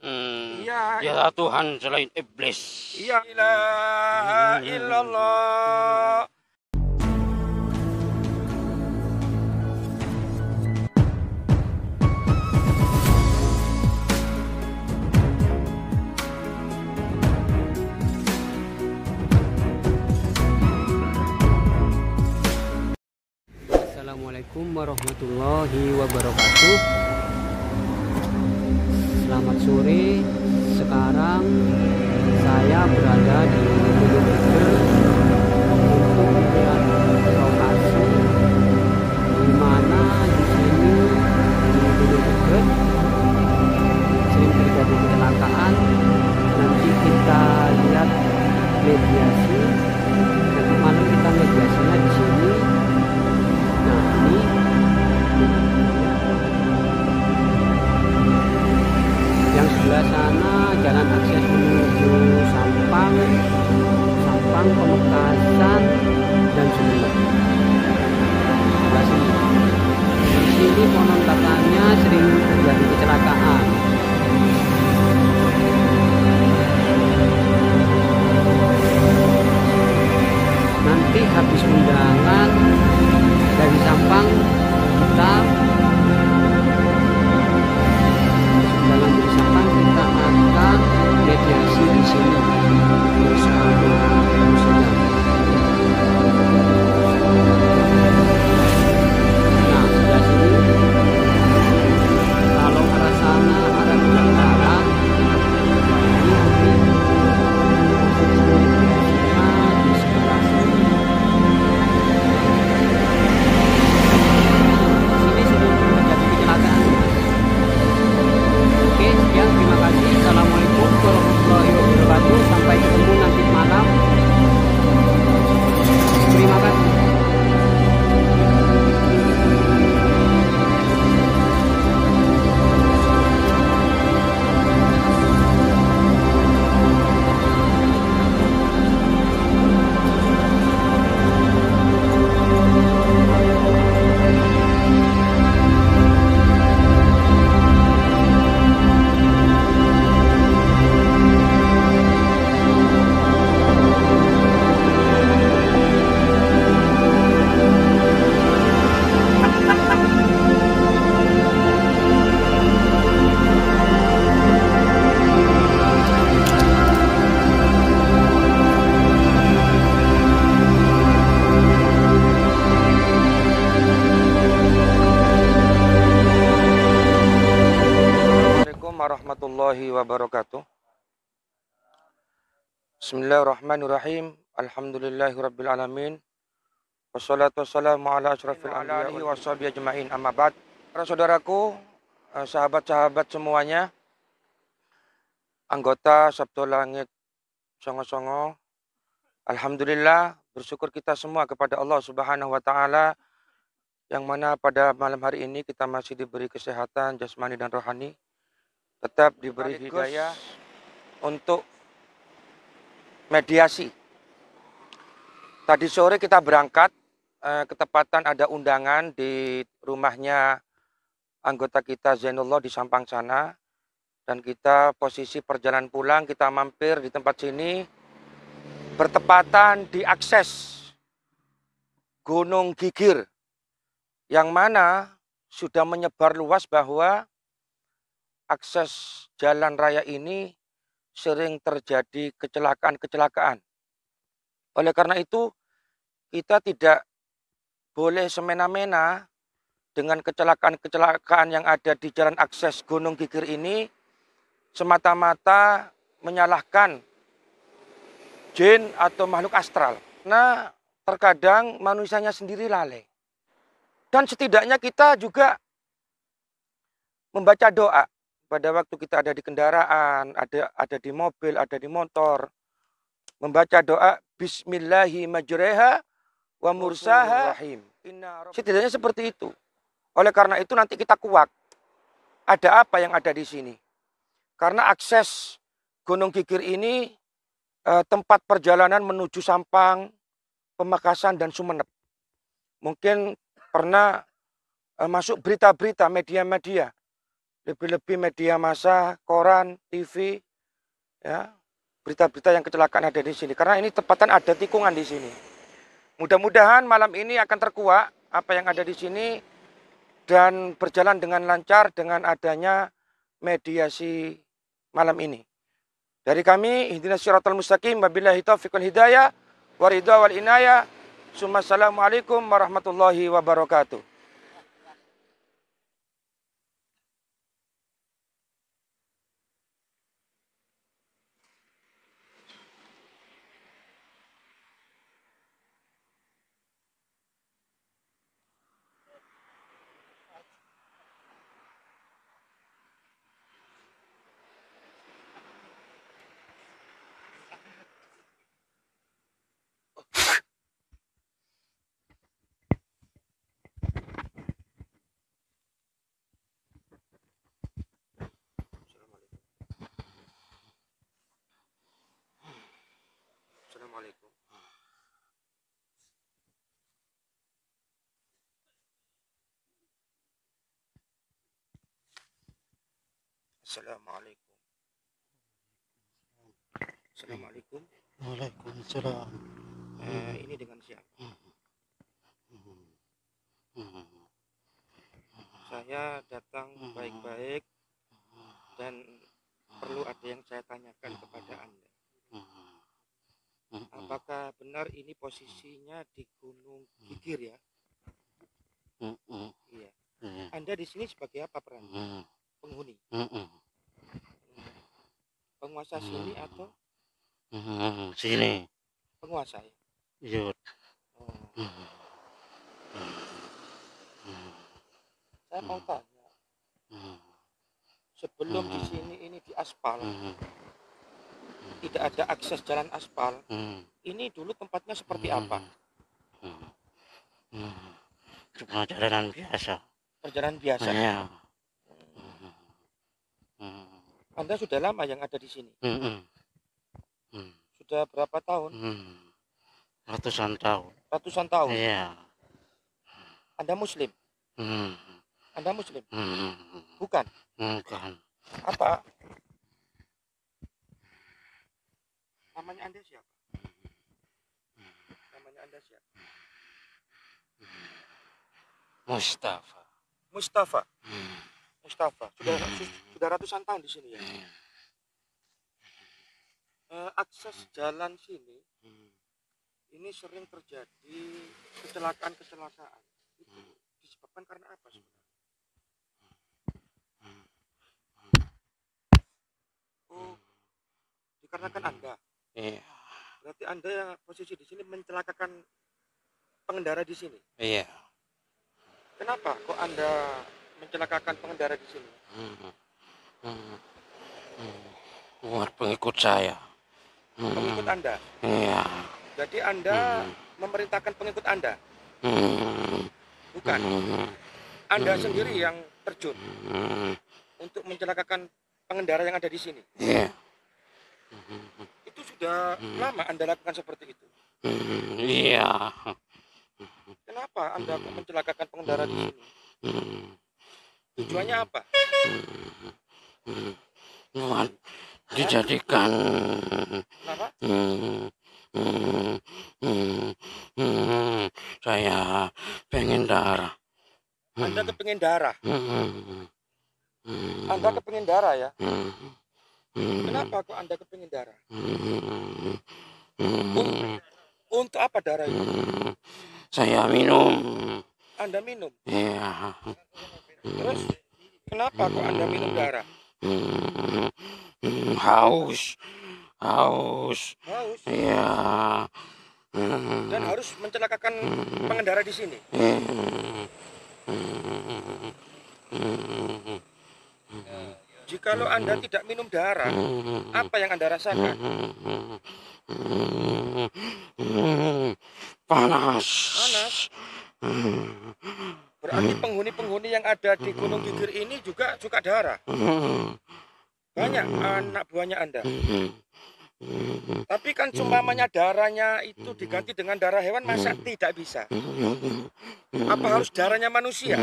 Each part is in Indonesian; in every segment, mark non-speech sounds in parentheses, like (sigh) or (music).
Hmm. Iya. Ya, ya Tuhan selain iblis. Ya ilaha illallah. Assalamualaikum warahmatullahi wabarakatuh selamat sore sekarang saya berada di Gunung Beger untuk melihat lokasi di mana di sini di Gunung Beger sering terjadi kecelakaan nanti kita lihat mediasi nanti malam kita mediasinya di sini sebelah sana jalan akses menuju Sampang Sampang Pemekasan dan Sumeneb sebelah sini di sini konon sering terjadi kecelakaan Bismillahirrahmanirrahim. Alhamdulillahirabbil alamin. Wassalatu wassalamu ala asyrafil anbiya'i wa sahbihi ajmain. Amma ba'd. Para saudaraku, eh, sahabat-sahabat semuanya, anggota Sabtu Langit Songo-Songo, Alhamdulillah bersyukur kita semua kepada Allah Subhanahu wa taala yang mana pada malam hari ini kita masih diberi kesehatan jasmani dan rohani, tetap diberi hidayah untuk mediasi. Tadi sore kita berangkat, eh, ketepatan ada undangan di rumahnya anggota kita Zainullah di Sampang sana. Dan kita posisi perjalanan pulang, kita mampir di tempat sini, bertepatan di akses Gunung Gigir. Yang mana sudah menyebar luas bahwa akses jalan raya ini sering terjadi kecelakaan-kecelakaan. Oleh karena itu, kita tidak boleh semena-mena dengan kecelakaan-kecelakaan yang ada di jalan akses Gunung Gigir ini semata-mata menyalahkan jin atau makhluk astral. Nah, terkadang manusianya sendiri lalai. Dan setidaknya kita juga membaca doa pada waktu kita ada di kendaraan, ada ada di mobil, ada di motor, membaca doa Bismillahi majreha wa mursaha. Setidaknya seperti itu. Oleh karena itu nanti kita kuat. Ada apa yang ada di sini? Karena akses Gunung Kikir ini eh, tempat perjalanan menuju Sampang, Pemakasan dan Sumeneb. Mungkin pernah eh, masuk berita-berita media-media lebih-lebih media massa, koran, TV, ya berita-berita yang kecelakaan ada di sini. Karena ini tepatan ada tikungan di sini. Mudah-mudahan malam ini akan terkuak apa yang ada di sini dan berjalan dengan lancar dengan adanya mediasi malam ini. Dari kami, Hidina Syiratul Mustaqim, Wabillahi Taufiq wal Hidayah, Waridha wal Inayah, Assalamualaikum warahmatullahi wabarakatuh. Assalamualaikum. Assalamualaikum. Waalaikumsalam. Eh, ini dengan siapa? Saya datang hmm. baik-baik dan perlu ada yang saya tanyakan kepada Anda. Apakah benar ini posisinya di Gunung Kikir ya? Hmm. Iya. Hmm. Anda di sini sebagai apa peran? Penghuni penguasa hmm. sini atau hmm, sini penguasa ya iya oh. hmm. saya mau hmm. tanya hmm. sebelum hmm. di sini ini di aspal hmm. hmm. tidak ada akses jalan aspal hmm. ini dulu tempatnya seperti hmm. apa hmm. Hmm. cuma biasa perjalanan biasa ya Hmm. Anda sudah lama yang ada di sini. Mm -hmm. Mm. Sudah berapa tahun? Mm. Ratusan tahun. Ratusan tahun. Iya. Anda Muslim. Mm. Anda Muslim. Mm. Bukan. Bukan. Apa? Namanya Anda siapa? Namanya Anda siapa? Mustafa. Mustafa. Mm. Mustafa. Sudah. Mm sudah ratusan tahun di sini ya. Hmm. Uh, akses hmm. jalan sini hmm. ini sering terjadi kecelakaan-kecelakaan. Itu hmm. disebabkan karena apa hmm. sebenarnya? Hmm. Oh, dikarenakan Anda. Iya. Berarti Anda yang posisi di sini mencelakakan pengendara di sini. Iya. Kenapa kok Anda mencelakakan pengendara di sini? Hmm hmm. Hmm. Wah, pengikut saya hmm. pengikut anda iya jadi anda hmm. memerintahkan pengikut anda hmm. bukan hmm. anda hmm. sendiri yang terjun hmm. untuk mencelakakan pengendara yang ada di sini iya hmm. itu sudah hmm. lama anda lakukan seperti itu hmm. iya kenapa anda hmm. mencelakakan pengendara di hmm. sini hmm. tujuannya apa hmm dijadikan hmm, dijadikan saya pengen darah. Anda kepengen darah? Anda kepengen darah ya? Kenapa kok Anda kepengen darah? Untuk, apa darah itu? Saya minum. Anda minum? Iya. Terus kenapa kok Anda minum darah? hmm, haus haus haus ya dan harus mencelakakan hmm, pengendara di sini hmm. nah, jika lo anda hmm. tidak minum darah hmm. apa yang anda rasakan panas panas Berarti hmm. penghuni-penghuni yang ada di Gunung hmm. Gigir ini juga suka darah. Hmm. Banyak anak buahnya Anda. Tapi kan hanya darahnya itu diganti dengan darah hewan masa tidak bisa? Apa harus darahnya manusia?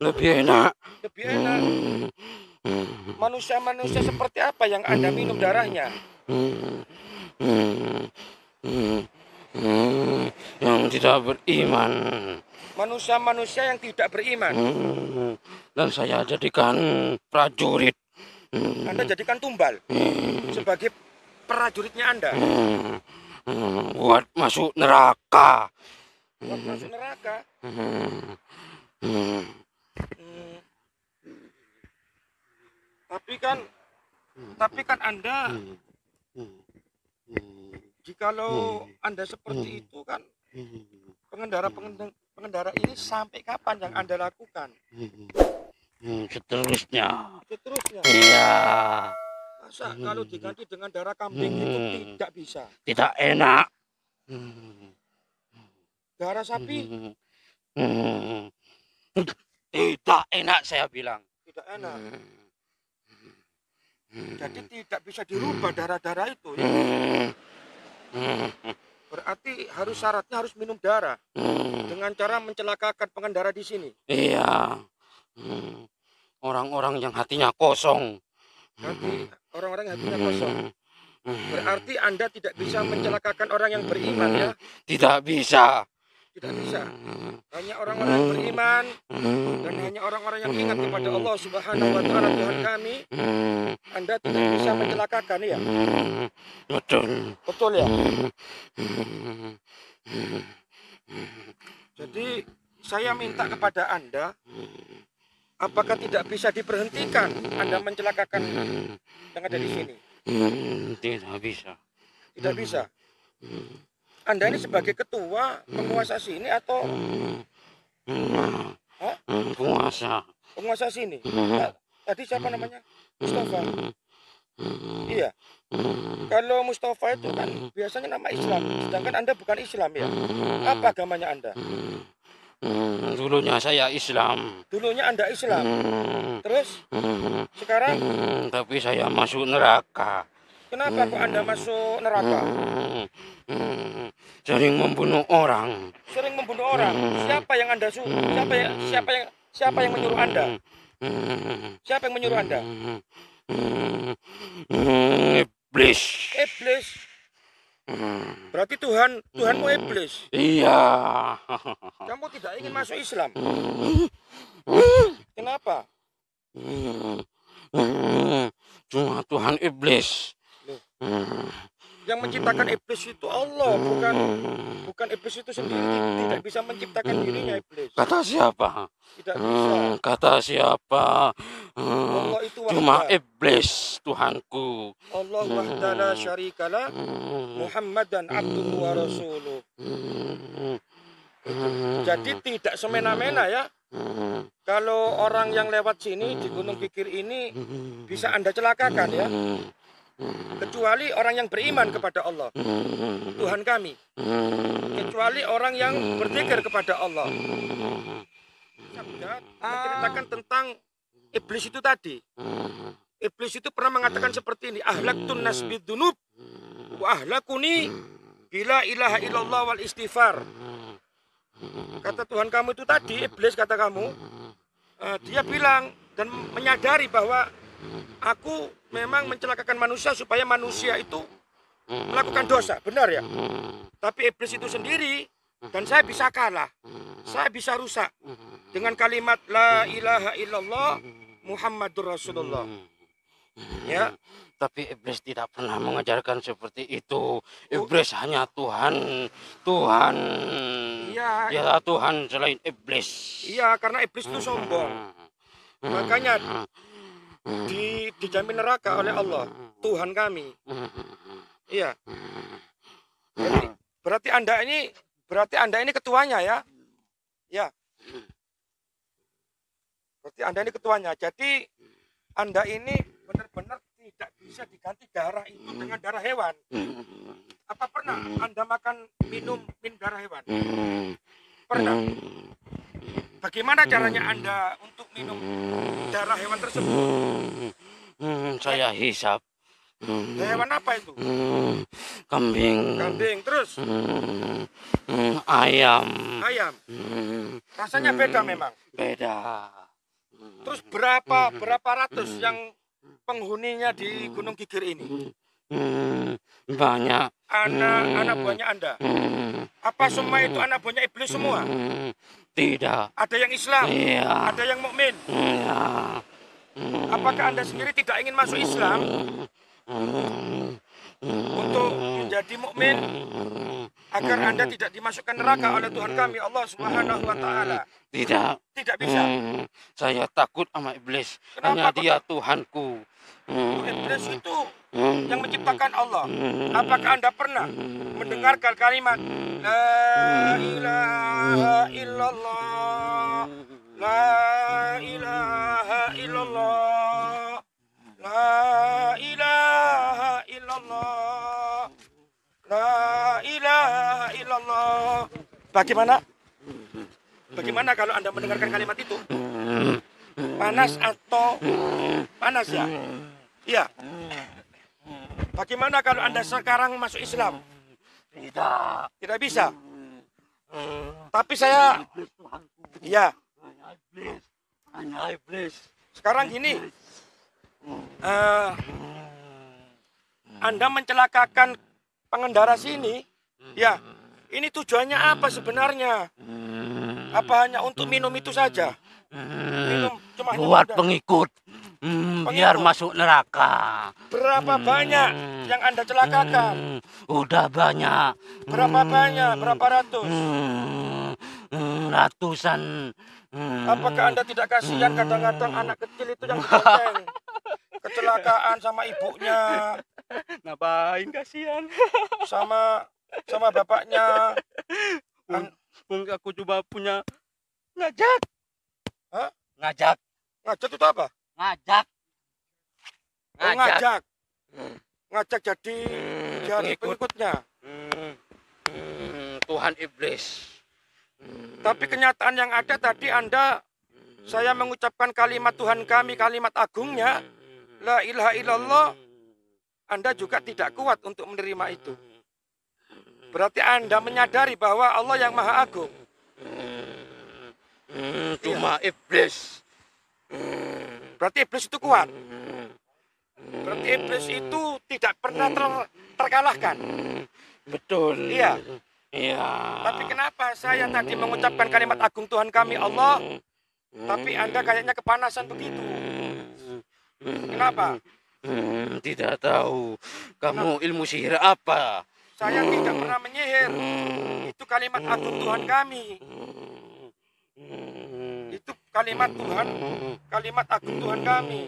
Lebih enak. Lebih enak. Manusia-manusia seperti apa yang Anda minum darahnya? Yang tidak beriman manusia-manusia yang tidak beriman. Hmm, dan saya jadikan prajurit. Hmm. Anda jadikan tumbal hmm. sebagai prajuritnya Anda. Hmm. Hmm. Buat masuk neraka. Buat masuk neraka. Hmm. Hmm. hmm. Tapi kan, tapi kan Anda, hmm. jikalau hmm. Anda seperti itu kan, pengendara pengendara pengendara ini sampai kapan yang Anda lakukan? Hmm, hmm seterusnya. Seterusnya. Iya. Masa hmm. kalau diganti dengan darah kambing hmm. itu tidak bisa? Tidak enak. Hmm. Darah sapi? Hmm. hmm. Tidak enak saya bilang. Tidak enak. Hmm. Jadi hmm. tidak bisa dirubah hmm. darah-darah itu ya. Hmm. Hmm. Berarti harus syaratnya harus minum darah hmm. dengan cara mencelakakan pengendara di sini. Iya. Orang-orang hmm. yang hatinya kosong. berarti orang-orang yang hatinya kosong. Hmm. Hmm. Hmm. Berarti Anda tidak bisa mencelakakan orang yang beriman ya? Tidak bisa tidak bisa. Hanya orang-orang hmm. beriman hmm. dan hanya orang-orang yang ingat hmm. kepada Allah Subhanahu wa taala Tuhan kami, Anda tidak bisa mencelakakan ya. Betul. Betul ya. Jadi saya minta kepada Anda apakah tidak bisa diberhentikan Anda mencelakakan yang ada di sini? Tidak bisa. Tidak bisa. Anda ini sebagai hmm. ketua hmm. penguasa sini atau hmm. penguasa penguasa sini tadi siapa namanya Mustafa iya kalau Mustafa itu kan biasanya nama Islam sedangkan Anda bukan Islam ya apa agamanya Anda dulunya saya Islam. Dulunya Anda Islam. Terus? Sekarang? Tapi saya masuk neraka. Kenapa kok Anda masuk neraka? (laughs) Sering membunuh orang. Sering membunuh orang. Siapa yang Anda suruh? Siapa yang siapa yang siapa yang menyuruh Anda? Siapa yang menyuruh Anda? Iblis. Iblis. Berarti Tuhan Tuhanmu iblis. Iya. Kamu tidak ingin masuk Islam. Kenapa? Cuma Tuhan iblis yang menciptakan iblis itu Allah, bukan bukan iblis itu sendiri tidak bisa menciptakan dirinya iblis. Kata siapa? Tidak hmm, bisa. Kata siapa? Allah itu hmm, wahda. Cuma iblis Tuhanku. Allah wahda hmm. syarikala Muhammadan abduhu wa rasuluh. Jadi tidak semena-mena ya. Kalau orang yang lewat sini di Gunung Kikir ini bisa Anda celakakan ya kecuali orang yang beriman kepada Allah Tuhan kami kecuali orang yang berzikir kepada Allah menceritakan ah. tentang iblis itu tadi iblis itu pernah mengatakan seperti ini ahlak tunas bidunub wa ahlakuni bila ilaha illallah wal istighfar kata Tuhan kamu itu tadi iblis kata kamu eh, dia bilang dan menyadari bahwa Aku memang mencelakakan manusia supaya manusia itu melakukan dosa, benar ya? Tapi iblis itu sendiri dan saya bisa kalah. Saya bisa rusak dengan kalimat la ilaha illallah Muhammadur Rasulullah. Ya, tapi iblis tidak pernah mengajarkan seperti itu. Iblis oh. hanya Tuhan, Tuhan. Iya. Ya Tuhan selain iblis. Iya, karena iblis itu sombong. Hmm. Makanya hmm. Hmm. di dijamin neraka hmm. oleh Allah Tuhan kami hmm. iya berarti, berarti anda ini berarti anda ini ketuanya ya ya berarti anda ini ketuanya jadi anda ini benar-benar tidak bisa diganti darah itu dengan darah hewan apa pernah anda makan minum min darah hewan pernah bagaimana caranya anda untuk minum hmm. darah hewan tersebut. Hmm. Hmm, saya hisap. Hewan apa itu? kambing. Kambing terus. ayam. Ayam. Rasanya beda memang. Beda. Terus berapa berapa ratus yang penghuninya di Gunung Kikir ini? banyak. Anak anak buahnya Anda. Apa semua itu anak buahnya iblis semua? Tidak. Ada yang Islam? Iya. Ada yang mukmin? Iya. Apakah Anda sendiri tidak ingin masuk Islam? Untuk menjadi mukmin agar Anda tidak dimasukkan neraka oleh Tuhan kami Allah Subhanahu wa taala. Tidak. Tidak bisa. Hmm. Saya takut sama iblis. Kenapa Hanya dia Tuhan Tuhanku. Nur Iblis hmm. itu yang hmm. menciptakan Allah. Hmm. Apakah Anda pernah mendengarkan kalimat La ilaha illallah La ilaha illallah La ilaha illallah La ilaha illallah Bagaimana? Bagaimana kalau Anda mendengarkan kalimat itu? Panas atau panas ya? Iya. Bagaimana kalau Anda sekarang masuk Islam? Tidak. Tidak bisa. Eh. Tapi saya Iya. Sekarang gini. Uh, anda mencelakakan pengendara sini, ya. Ini tujuannya apa sebenarnya? Apa hanya untuk minum itu saja? Minum cuma buat pengikut. Hmm, biar masuk neraka. Berapa hmm. banyak yang Anda celakakan? Hmm, udah banyak. Berapa hmm. banyak? Berapa ratus? Hmm, hmm ratusan. Hmm. Apakah Anda tidak kasihan kadang-kadang anak kecil itu yang bonceng? (laughs) Kecelakaan sama ibunya. Ngapain kasihan? Sama sama bapaknya. An aku coba punya ngajak. Hah? Ngajak. Ngajak itu apa? ngajak ngajak oh, ngajak. ngajak hmm. jadi hmm, jadi pengikutnya hmm, hmm, Tuhan iblis hmm. tapi kenyataan yang ada tadi anda hmm. saya mengucapkan kalimat Tuhan kami kalimat agungnya la ilaha illallah anda juga tidak kuat untuk menerima itu berarti anda menyadari bahwa Allah yang maha agung hmm, iya. cuma iya. iblis Berarti iblis itu kuat. Hmm. Berarti iblis hmm. itu tidak pernah ter hmm. terkalahkan. Betul. Iya. Iya. Tapi kenapa saya tadi mengucapkan kalimat agung Tuhan kami Allah, tapi Anda kayaknya kepanasan begitu? Kenapa? tidak tahu. Kamu ilmu sihir apa? Saya tidak pernah menyihir. Itu kalimat agung Tuhan kami kalimat Tuhan, kalimat agung Tuhan kami.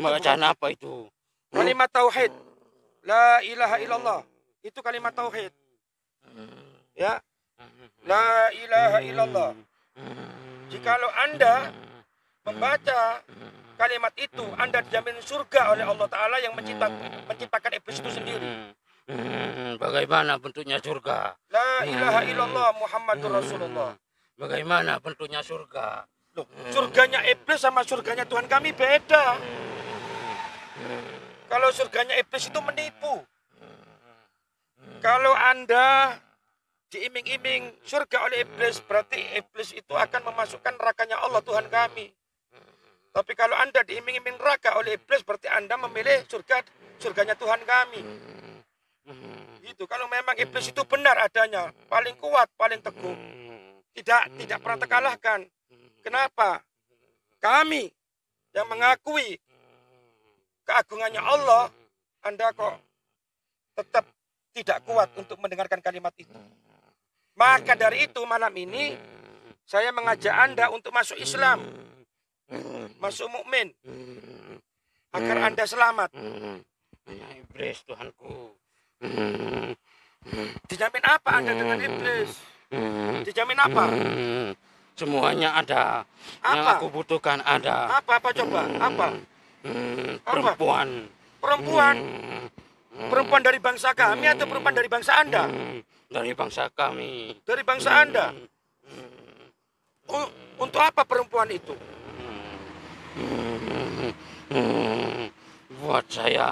Bacaan apa itu? Kalimat tauhid. La ilaha illallah. Itu kalimat tauhid. Ya. La ilaha illallah. Jikalau Anda membaca kalimat itu, Anda dijamin surga oleh Allah Ta'ala yang mencipta, menciptakan iblis itu sendiri. Hmm, bagaimana bentuknya surga? La ilaha illallah Muhammadur Rasulullah. Bagaimana bentuknya surga? Loh, hmm. surganya iblis sama surganya Tuhan kami beda. Hmm. hmm. Kalau surganya iblis itu menipu. Hmm. Hmm. Kalau Anda diiming-iming surga oleh iblis, berarti iblis itu akan memasukkan nerakanya Allah Tuhan kami. Tapi kalau Anda diiming-iming neraka oleh iblis berarti Anda memilih surga surganya Tuhan kami. Itu Kalau memang iblis itu benar adanya, paling kuat, paling teguh tidak hmm. tidak pernah terkalahkan. Hmm. Kenapa? Kami yang mengakui keagungannya hmm. Allah, Anda kok tetap tidak kuat untuk mendengarkan kalimat itu. Maka dari itu malam ini saya mengajak Anda untuk masuk Islam. Masuk mukmin agar Anda selamat. Ya, iblis Tuhanku. Dijamin apa Anda dengan iblis? Dijamin hmm. apa? Hmm. Semuanya ada. Apa? Yang aku butuhkan ada. Apa apa coba? Hmm. Apa? Perempuan. Perempuan. Perempuan dari bangsa kami atau perempuan dari bangsa Anda? Dari bangsa kami. Dari bangsa Anda. untuk apa perempuan itu? Buat saya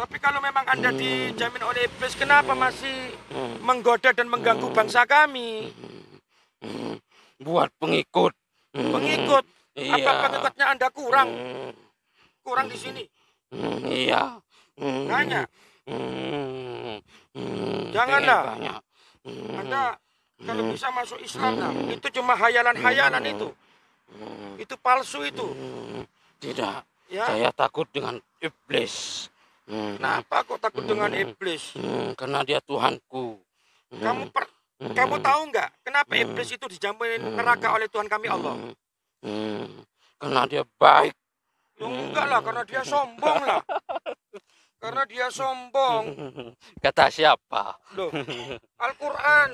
tapi kalau memang Anda hmm. dijamin oleh iblis, kenapa hmm. masih hmm. menggoda dan mengganggu bangsa kami? Buat pengikut. Pengikut? Iya. Apa pengikutnya Anda kurang? Kurang di sini? Iya. Banyak. Janganlah. Anda kalau bisa masuk Islam, nah, itu cuma hayalan-hayalan itu. Itu palsu itu. Tidak. Ya? Saya takut dengan iblis. Hmm. Kenapa kok takut hmm. dengan iblis? Hmm. Karena dia Tuhanku. Hmm. Kamu per hmm. kamu tahu nggak kenapa hmm. iblis itu dijamin hmm. neraka oleh Tuhan kami hmm. Allah? Hmm. Karena dia baik. enggak lah, karena dia sombong lah. (laughs) karena dia sombong. (laughs) Kata siapa? Al-Quran.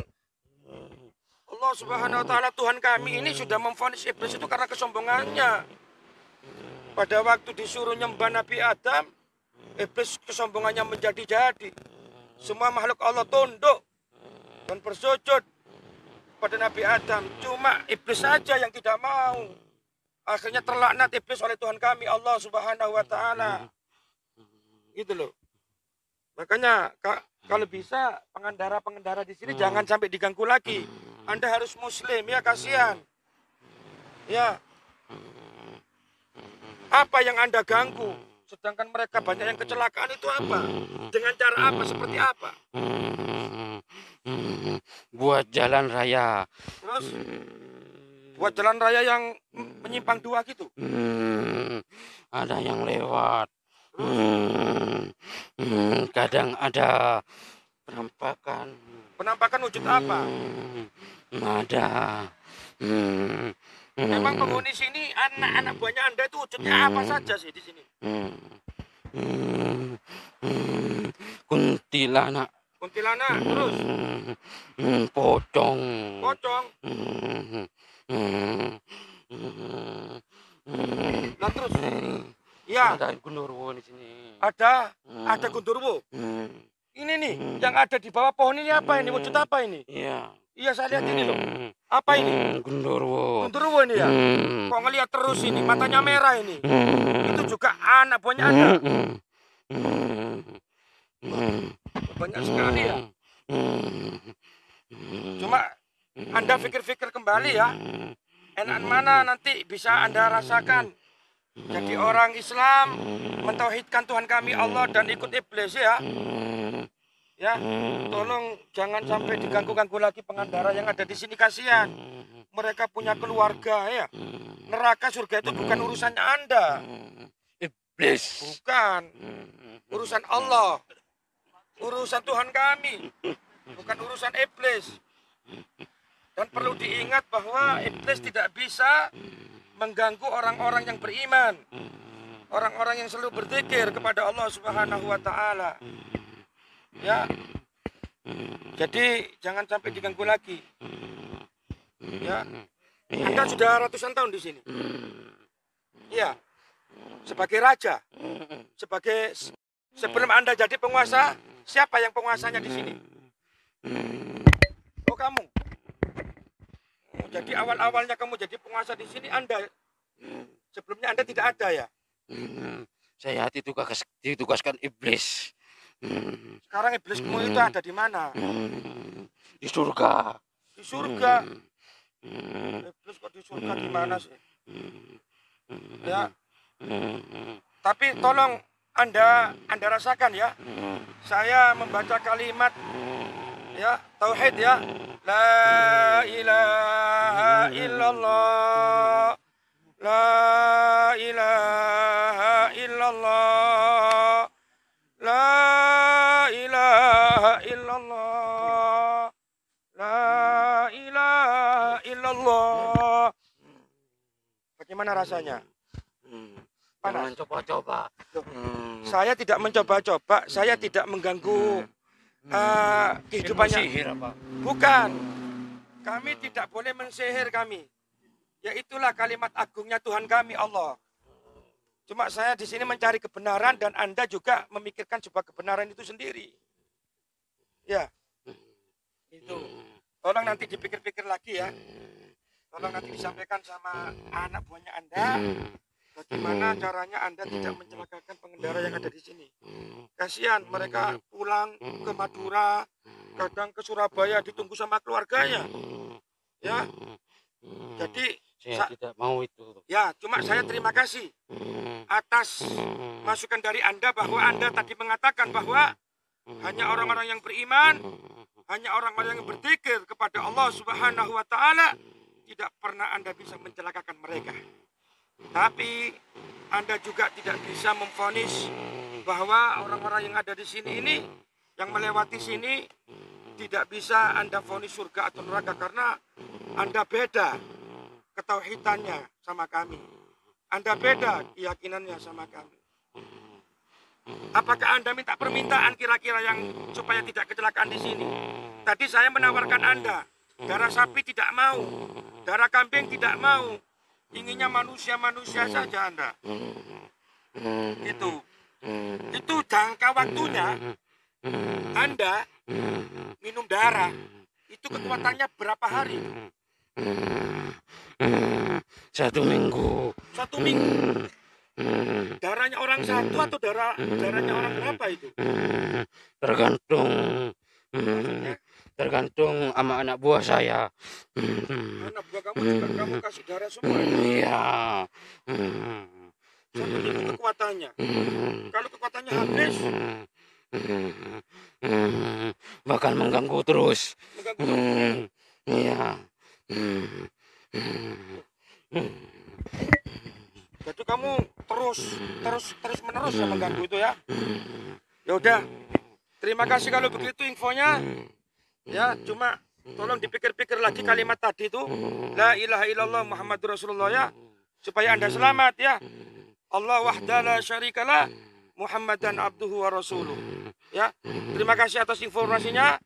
Hmm. Allah subhanahu wa ta'ala Tuhan kami ini sudah memfonis iblis itu karena kesombongannya. Pada waktu disuruh nyembah Nabi Adam, Iblis kesombongannya menjadi-jadi. Semua makhluk Allah tunduk dan bersujud pada Nabi Adam. Cuma iblis saja yang tidak mau. Akhirnya terlaknat iblis oleh Tuhan kami Allah Subhanahu wa taala. Gitu loh. Makanya kalau bisa pengendara-pengendara di sini jangan hmm. sampai diganggu lagi. Anda harus muslim ya kasihan. Ya. Apa yang Anda ganggu? sedangkan mereka banyak yang kecelakaan itu apa? Dengan cara apa? Seperti apa? Buat jalan raya. Terus? Buat jalan raya yang menyimpang dua gitu? ada yang lewat. Terus? kadang ada penampakan. Penampakan wujud apa? Ada. Hmm. Emang penghuni sini anak-anak hmm. buahnya Anda itu wujudnya hmm. apa saja sih di sini? Hmm. hmm. Hmm. Kuntilanak. Kuntilanak hmm. terus. Hmm. Pocong. Pocong. Hmm. Nah terus. Iya. Ada gundurwo di sini. Ada, hmm. ada gundurwo. Hmm. Ini nih, hmm. yang ada di bawah pohon ini apa ini? Wujud apa ini? Iya. Iya saya lihat ini loh. Hmm. Apa ini? Hmm, Gendurwo. Gendurwo ini ya. Hmm. Kok ngelihat terus ini? Matanya merah ini. Itu juga anak buahnya ada. Banyak sekali ya. Cuma Anda pikir-pikir kembali ya. Enak mana nanti bisa Anda rasakan. Jadi orang Islam mentauhidkan Tuhan kami Allah dan ikut iblis ya ya hmm. tolong jangan sampai diganggu-ganggu lagi pengendara yang ada di sini kasihan mereka punya keluarga ya neraka surga itu bukan urusan anda iblis bukan urusan Allah urusan Tuhan kami bukan urusan iblis dan perlu diingat bahwa iblis tidak bisa mengganggu orang-orang yang beriman orang-orang yang selalu berzikir kepada Allah Subhanahu wa taala ya jadi jangan sampai diganggu lagi ya anda sudah ratusan tahun di sini Ya, sebagai raja sebagai sebelum anda jadi penguasa siapa yang penguasanya di sini oh kamu jadi awal-awalnya kamu jadi penguasa di sini anda sebelumnya anda tidak ada ya saya ditugaskan iblis Hmm. Sekarang iblis kamu itu hmm. ada di mana? Hmm. Di surga. Di surga. Iblis kok di surga di mana sih? Ya. Tapi tolong anda Anda rasakan ya. Saya membaca kalimat ya tauhid ya. La ilaha illallah. La ilaha Gimana hmm. rasanya? Hmm. Panas. Jangan coba-coba. Hmm. Saya tidak mencoba-coba, hmm. saya tidak mengganggu hmm. uh, kehidupannya. Sihir apa? Bukan. Hmm. Kami tidak boleh mensihir kami. Ya itulah kalimat agungnya Tuhan kami Allah. Cuma saya di sini mencari kebenaran dan Anda juga memikirkan sebuah kebenaran itu sendiri. Ya. Itu. Orang nanti dipikir-pikir lagi ya tolong nanti disampaikan sama anak buahnya Anda mm-hmm. bagaimana mm-hmm. caranya Anda tidak mm-hmm. mencelakakan pengendara yang ada di sini. Kasihan mereka pulang ke Madura, kadang ke Surabaya ditunggu sama keluarganya. Ya. Jadi saya tidak mau itu. Ya, cuma saya terima kasih atas masukan dari Anda bahwa Anda tadi mengatakan bahwa hanya orang-orang yang beriman, hanya orang-orang yang berzikir kepada Allah Subhanahu wa taala tidak pernah Anda bisa mencelakakan mereka. Tapi Anda juga tidak bisa memfonis bahwa orang-orang yang ada di sini ini yang melewati sini tidak bisa Anda fonis surga atau neraka karena Anda beda ketauhitannya sama kami. Anda beda keyakinannya sama kami. Apakah Anda minta permintaan kira-kira yang supaya tidak kecelakaan di sini? Tadi saya menawarkan Anda Darah sapi tidak mau. Darah kambing tidak mau. Inginnya manusia-manusia saja Anda. Itu. Itu jangka waktunya Anda minum darah. Itu kekuatannya berapa hari? Satu minggu. Satu minggu. Darahnya orang satu atau darah darahnya orang berapa itu? Tergantung. Maksudnya, tergantung sama anak buah saya. Anak buah kamu hmm. juga kamu kasih darah semua. Ya? Hmm, iya. Sampai hmm. itu kekuatannya. Kalau kekuatannya habis, bakal mengganggu terus. Mengganggu. Iya. Jadi kamu terus terus terus menerus ya mengganggu itu ya. Ya udah. Terima kasih kalau begitu infonya ya cuma tolong dipikir-pikir lagi kalimat tadi itu la ilaha illallah Muhammad rasulullah ya supaya anda selamat ya Allah wahdala syarikalah Muhammad dan abduhu wa rasuluh ya terima kasih atas informasinya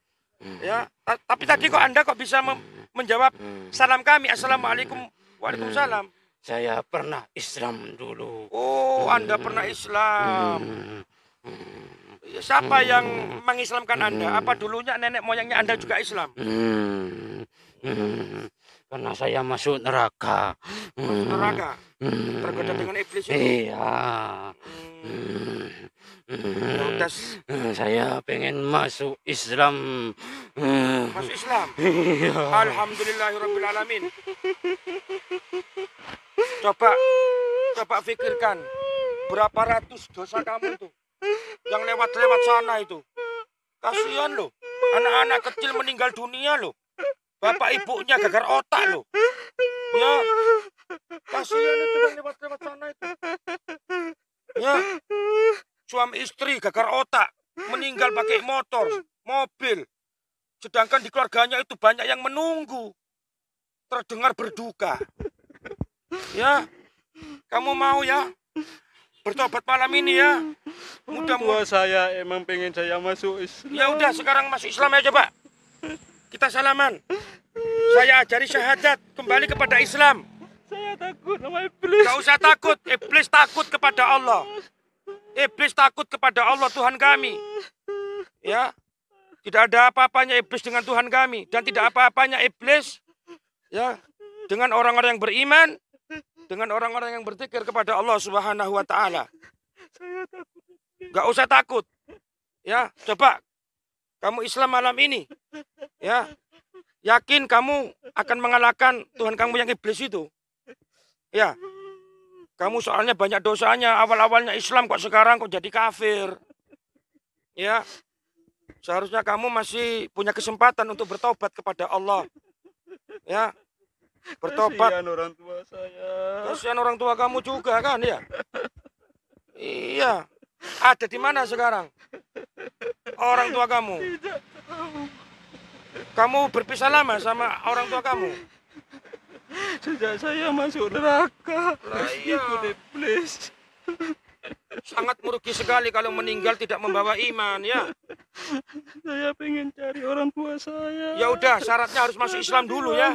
ya tapi tadi kok anda kok bisa menjawab salam kami assalamualaikum waalaikumsalam saya pernah Islam dulu oh anda pernah Islam siapa hmm. yang mengislamkan Anda? Hmm. Apa dulunya nenek moyangnya Anda juga Islam? Hmm. Hmm. Karena saya masuk neraka. Masuk hmm. neraka. Hmm. Tergoda dengan iblis itu. Iya. Hmm. Hmm. Hmm. Saya pengen masuk Islam. Hmm. Masuk Islam. Iya. Coba coba pikirkan berapa ratus dosa kamu tuh yang lewat-lewat sana itu. Kasihan loh, anak-anak kecil meninggal dunia loh. Bapak ibunya gagar otak loh. Ya, kasihan itu yang lewat-lewat sana itu. Ya, suami istri gagar otak, meninggal pakai motor, mobil. Sedangkan di keluarganya itu banyak yang menunggu. Terdengar berduka. Ya, kamu mau ya? bertobat malam ini ya. Mudah Tua saya emang pengen saya masuk Islam. Ya udah sekarang masuk Islam aja pak. Kita salaman. Saya ajari syahadat kembali kepada Islam. Saya takut sama iblis. Gak usah takut. Iblis takut kepada Allah. Iblis takut kepada Allah Tuhan kami. Ya. Tidak ada apa-apanya iblis dengan Tuhan kami dan tidak apa-apanya iblis ya dengan orang-orang yang beriman dengan orang-orang yang berzikir kepada Allah Subhanahu wa taala. Gak usah takut. Ya, coba kamu Islam malam ini. Ya. Yakin kamu akan mengalahkan Tuhan kamu yang iblis itu. Ya. Kamu soalnya banyak dosanya, awal-awalnya Islam kok sekarang kok jadi kafir. Ya. Seharusnya kamu masih punya kesempatan untuk bertobat kepada Allah. Ya, bertobat kasihan orang tua saya kasihan orang tua kamu juga kan ya iya ada di mana sekarang orang tua kamu kamu berpisah lama sama orang tua kamu sejak saya masuk neraka lah, iya. ikut sangat merugi sekali kalau meninggal tidak membawa iman ya saya pengen cari orang tua saya ya udah syaratnya harus masuk Islam dulu ya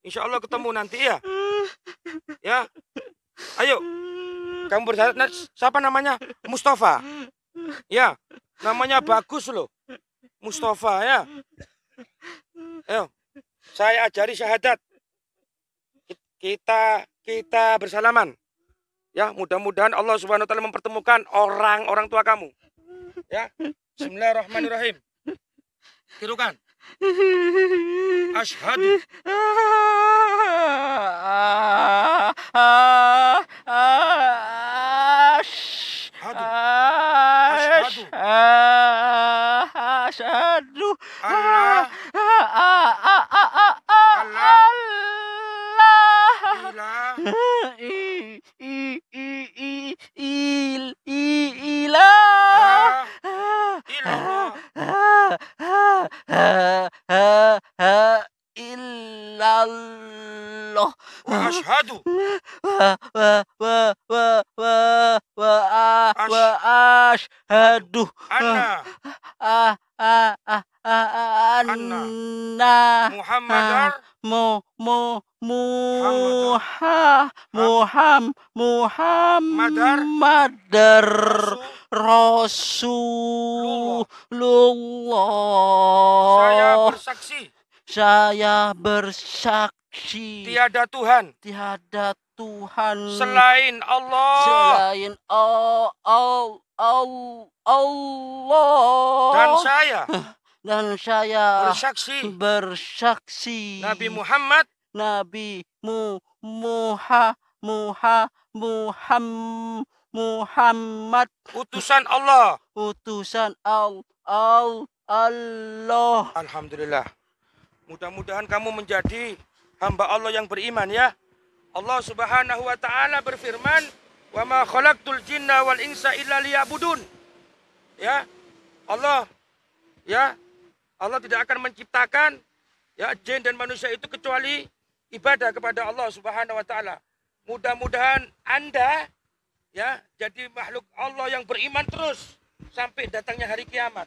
Insya Allah ketemu nanti ya. (laughs) Ya. Ayo. Kamu bersyarat. Nah, siapa namanya? Mustafa. Ya. Namanya bagus loh. Mustafa ya. Ayo. Saya ajari syahadat. Kita kita bersalaman. Ya, mudah-mudahan Allah Subhanahu wa taala mempertemukan orang-orang tua kamu. Ya. Bismillahirrahmanirrahim. Tirukan. أشهد il il ilah illallah wa ashhadu wa wa wa wa wa wa wa ashhadu anna anna Muhammadar ah! mu mu mu ha muham muham madar rasulullah saya bersaksi saya bersaksi tiada Tuhan tiada Tuhan selain Allah selain Allah Allah dan saya (laughs) dan saya bersaksi bersaksi Nabi Muhammad Nabi Mu Muha Muha Muham Muhammad utusan Allah utusan al, al Allah Alhamdulillah mudah-mudahan kamu menjadi hamba Allah yang beriman ya Allah Subhanahu wa taala berfirman wa ma khalaqtul jinna wal insa illa liya'budun ya Allah ya Allah tidak akan menciptakan ya jin dan manusia itu kecuali ibadah kepada Allah Subhanahu wa taala. Mudah-mudahan Anda ya jadi makhluk Allah yang beriman terus sampai datangnya hari kiamat.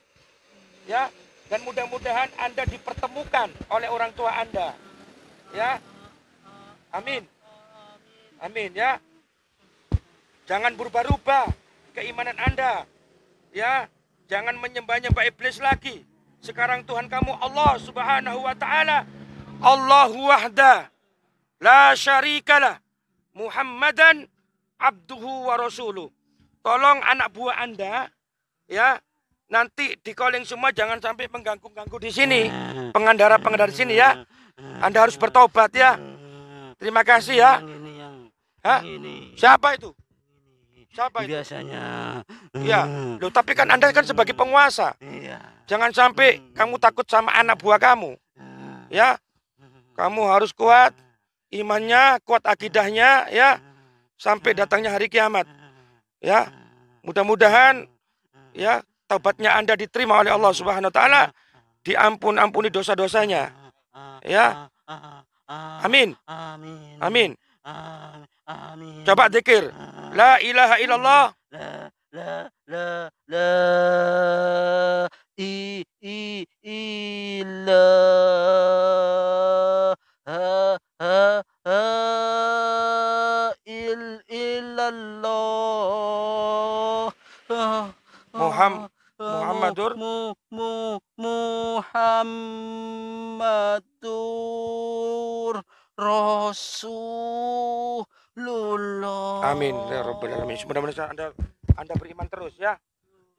Ya, dan mudah-mudahan Anda dipertemukan oleh orang tua Anda. Ya. Amin. Amin ya. Jangan berubah-ubah keimanan Anda. Ya, jangan menyembah-nyembah iblis lagi sekarang Tuhan kamu Allah Subhanahu wa taala. Allahu wahda la syarikalah Muhammadan abduhu wa rasuluh. Tolong anak buah Anda ya nanti di calling semua jangan sampai mengganggu-ganggu di sini. Pengendara-pengendara di sini ya. Anda harus bertobat ya. Terima kasih ya. Hah? Siapa itu? Siapa itu? Biasanya. ya Loh, tapi kan Anda kan sebagai penguasa. Iya. Jangan sampai hmm. kamu takut sama anak buah kamu. Hmm. Ya. Kamu harus kuat imannya, kuat akidahnya ya sampai hmm. datangnya hari kiamat. Ya. Mudah-mudahan ya taubatnya Anda diterima oleh Allah Subhanahu wa taala, diampun-ampuni dosa-dosanya. Ya. Amin. Amin. Amin. Coba dikir. La ilaha illallah. La, la, la, la i i i la il illallah Muhammad Muhammadur mu, mu, Muhammadur Rasulullah. Amin ya rabbal alamin. Mudah-mudahan Anda Anda beriman terus ya.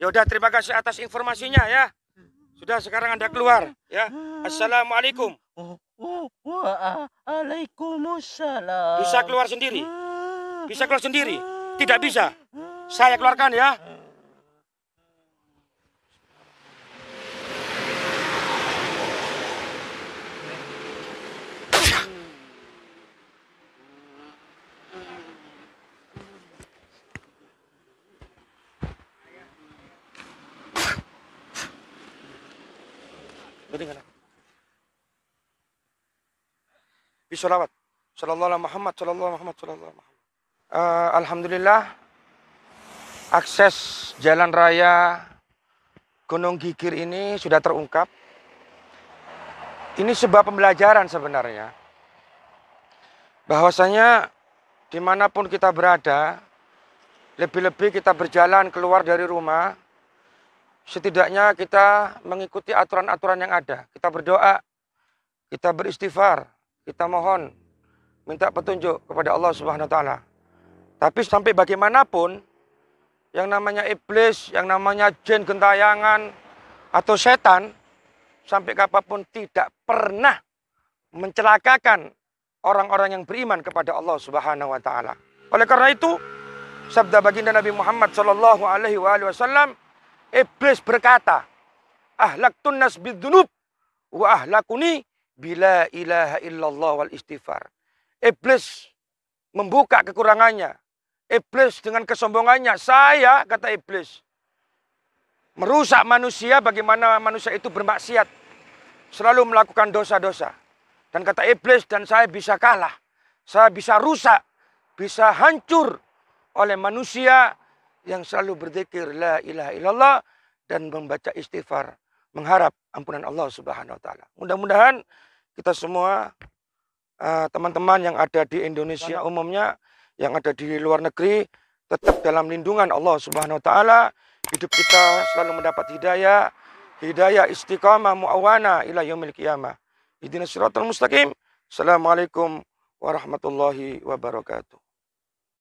Ya udah terima kasih atas informasinya ya. Sudah sekarang Anda keluar ya. Assalamualaikum. Waalaikumsalam. Bisa keluar sendiri? Bisa keluar sendiri? Tidak bisa. Saya keluarkan ya. Sholawat, Sallallahu Muhammad, sallallahu Muhammad, sallallahu Muhammad. Uh, Alhamdulillah, akses jalan raya Gunung Gigir ini sudah terungkap. Ini sebuah pembelajaran sebenarnya. Bahwasanya dimanapun kita berada, lebih-lebih kita berjalan keluar dari rumah, setidaknya kita mengikuti aturan-aturan yang ada. Kita berdoa, kita beristighfar, kita mohon minta petunjuk kepada Allah Subhanahu wa taala. Tapi sampai bagaimanapun yang namanya iblis, yang namanya jin gentayangan atau setan sampai kapanpun tidak pernah mencelakakan orang-orang yang beriman kepada Allah Subhanahu wa taala. Oleh karena itu, sabda baginda Nabi Muhammad sallallahu alaihi wasallam, iblis berkata, "Ahlaktun nas bidzunub wa ahlakuni bila ilaha illallah wal istighfar. Iblis membuka kekurangannya. Iblis dengan kesombongannya, saya kata iblis merusak manusia bagaimana manusia itu bermaksiat, selalu melakukan dosa-dosa. Dan kata iblis dan saya bisa kalah. Saya bisa rusak, bisa hancur oleh manusia yang selalu berzikir la ilaha illallah dan membaca istighfar mengharap ampunan Allah Subhanahu wa taala. Mudah-mudahan kita semua eh, teman-teman uh, yang ada di Indonesia umumnya yang ada di luar negeri tetap dalam lindungan Allah Subhanahu wa taala. Hidup kita selalu mendapat hidayah, hidayah istiqamah muawana ila yaumil qiyamah. Ihdinash mustaqim. Assalamualaikum warahmatullahi wabarakatuh.